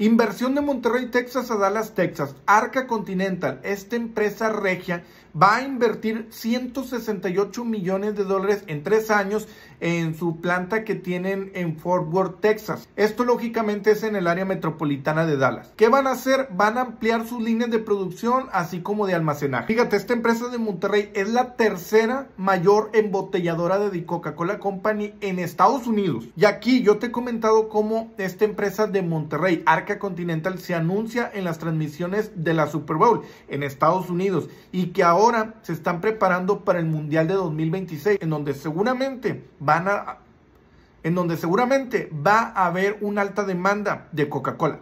Inversión de Monterrey, Texas a Dallas, Texas. Arca Continental, esta empresa regia, va a invertir 168 millones de dólares en tres años en su planta que tienen en Fort Worth, Texas. Esto lógicamente es en el área metropolitana de Dallas. ¿Qué van a hacer? Van a ampliar sus líneas de producción así como de almacenaje. Fíjate, esta empresa de Monterrey es la tercera mayor embotelladora de Coca-Cola Company en Estados Unidos. Y aquí yo te he comentado cómo esta empresa de Monterrey, Arca continental se anuncia en las transmisiones de la Super Bowl en Estados Unidos y que ahora se están preparando para el Mundial de 2026, en donde seguramente van a en donde seguramente va a haber una alta demanda de Coca-Cola.